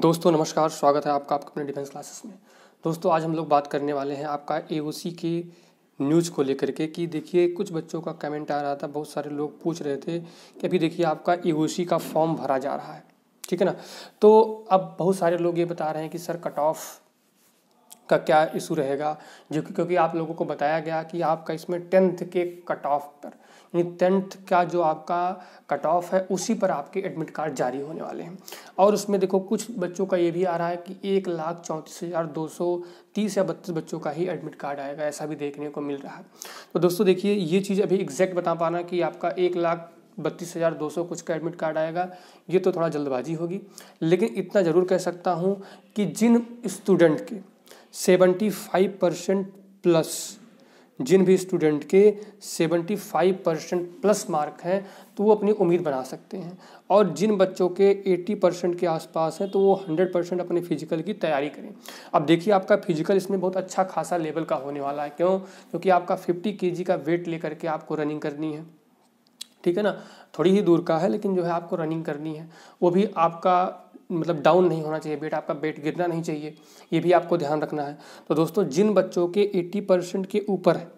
दोस्तों नमस्कार स्वागत है आपका आपके अपने डिफेंस क्लासेस में दोस्तों आज हम लोग बात करने वाले हैं आपका ए के न्यूज़ को लेकर के कि देखिए कुछ बच्चों का कमेंट आ रहा था बहुत सारे लोग पूछ रहे थे कि अभी देखिए आपका ए का फॉर्म भरा जा रहा है ठीक है ना तो अब बहुत सारे लोग ये बता रहे हैं कि सर कट ऑफ का क्या इशू रहेगा जो कि क्योंकि आप लोगों को बताया गया कि आपका इसमें टेंथ के कट ऑफ पर यानी टेंथ का जो आपका कट ऑफ है उसी पर आपके एडमिट कार्ड जारी होने वाले हैं और उसमें देखो कुछ बच्चों का ये भी आ रहा है कि एक लाख चौंतीस हज़ार दो सौ तीस या बत्तीस बच्चों का ही एडमिट कार्ड आएगा ऐसा भी देखने को मिल रहा है तो दोस्तों देखिए ये चीज़ अभी एग्जैक्ट बता पाना कि आपका एक लाख बत्तीस हज़ार दो सौ कुछ का एडमिट कार्ड आएगा ये तो थोड़ा जल्दबाजी होगी लेकिन इतना ज़रूर कह सकता हूँ कि जिन स्टूडेंट के सेवेंटी फाइव परसेंट प्लस जिन भी स्टूडेंट के 75 परसेंट प्लस मार्क हैं तो वो अपनी उम्मीद बना सकते हैं और जिन बच्चों के 80 परसेंट के आसपास हैं तो वो 100 परसेंट अपने फिजिकल की तैयारी करें अब देखिए आपका फिजिकल इसमें बहुत अच्छा खासा लेवल का होने वाला है क्यों क्योंकि आपका 50 के का वेट लेकर के आपको रनिंग करनी है ठीक है ना थोड़ी ही दूर का है लेकिन जो है आपको रनिंग करनी है वो भी आपका मतलब डाउन नहीं होना चाहिए बेट आपका बेट गिरना नहीं चाहिए ये भी आपको ध्यान रखना है तो दोस्तों जिन बच्चों के 80 परसेंट के ऊपर है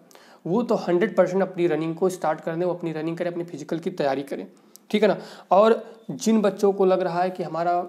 वो तो 100 परसेंट अपनी रनिंग को स्टार्ट कर दें वो अपनी रनिंग करें अपनी फिजिकल की तैयारी करें ठीक है ना और जिन बच्चों को लग रहा है कि हमारा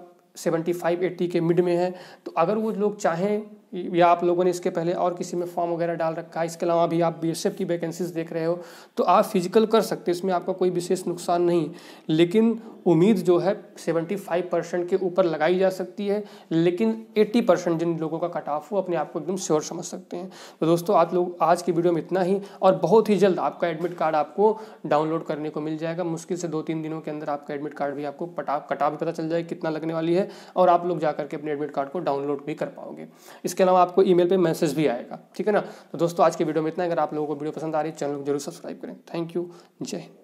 फाइव एट्टी के मिड में है तो अगर वो लोग चाहें या आप लोगों ने इसके पहले और किसी में फॉर्म वगैरह डाल रखा है इसके अलावा भी आप बी की वैकेंसीज देख रहे हो तो आप फिजिकल कर सकते हैं इसमें आपका कोई विशेष नुकसान नहीं लेकिन उम्मीद जो है 75 परसेंट के ऊपर लगाई जा सकती है लेकिन 80 परसेंट जिन लोगों का कट ऑफ हो अपने आप को एकदम श्योर समझ सकते हैं तो दोस्तों आप लोग आज की वीडियो में इतना ही और बहुत ही जल्द आपका एडमिट कार्ड आपको डाउनलोड करने को मिल जाएगा मुश्किल से दो तीन दिनों के अंदर आपका एडमिट कार्ड भी आपको पटा कटा भी पता चल जाएगा कितना लगने वाली है और आप लोग जा करके अपने एडमिट कार्ड को डाउनलोड भी कर पाओगे इसके इसके अलावा आपको ईमेल पे मैसेज भी आएगा ठीक है ना तो दोस्तों आज के वीडियो में इतना अगर आप लोगों को वीडियो पसंद आ रही है चैनल को जरूर सब्सक्राइब करें थैंक यू जय हिंद